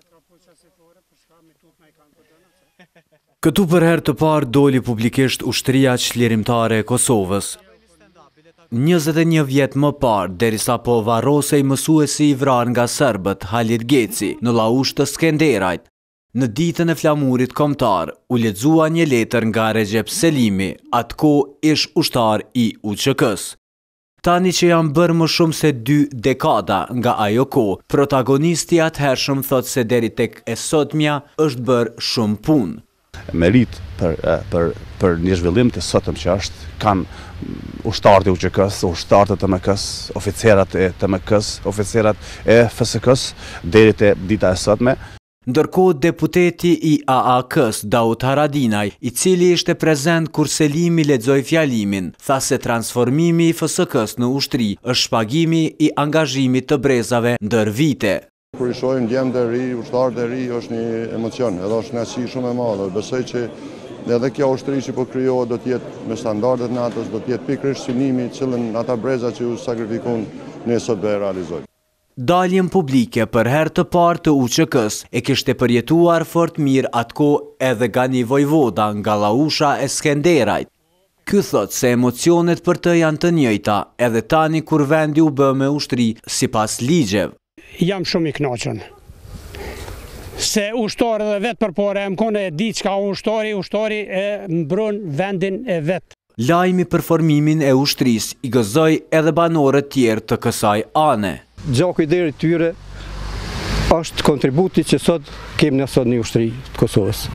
Këtu për herë të parë doli publikisht ushtria qëllirimtare e Kosovës. 21 vjetë më parë, derisa po varose i mësuesi i vran nga sërbët Halit Geci në laush të Skenderajt, në ditën e flamurit komtar, u ledzua një letër nga Regjep Selimi, atëko ish ushtar i uqk s Tani që janë bërë më shumë se dy dekada nga ajo ko, protagonisti atë hershëm thot se deri tek e sotmja është bërë shumë punë. Merit për, për, për një zhvillim të sotëm që është, kanë ushtarët e UQK-s, ushtarët e të MK-s, oficerat e të MK-s, oficerat e FSK-s, dherit e dita e sotme. Ndërko deputeti i AAK-s, Daut Haradinaj, i cili ishte prezent kur Selimi ledzoj fjalimin, tha se transformimi i FSK-s në ushtri është shpagimi i angazhimit të brezave ndër vite. Kër i shojmë djemë dhe ri, ushtar dhe ri, është një emocion, edhe është një si shumë e dhe Besoj që edhe kja ushtri që po kryohet do tjetë me standardet natës, do tjetë pikrish sinimi cilën ata breza që ju sakrifikun në esot dhe realizojnë daljen publike për her të par të UQK-s e kishte përjetuar fort mirë atëko edhe ga një vojvoda nga Lausha e Skenderajt. Ky thot se emocionet për të janë të njëjta edhe tani kur vendi u bë me ushtri si pas ligjev. Jam shumë i knoqën. Se ushtore dhe vetë përpore e më kone e di që ka ushtori, ushtori e më brunë vendin e vetë. Lajmi për formimin e ushtris i gëzoj edhe banorët tjerë të kësaj ane gjako i deri tyre, është kontributi që sot kemë në sot një ushtëri të Kosovës.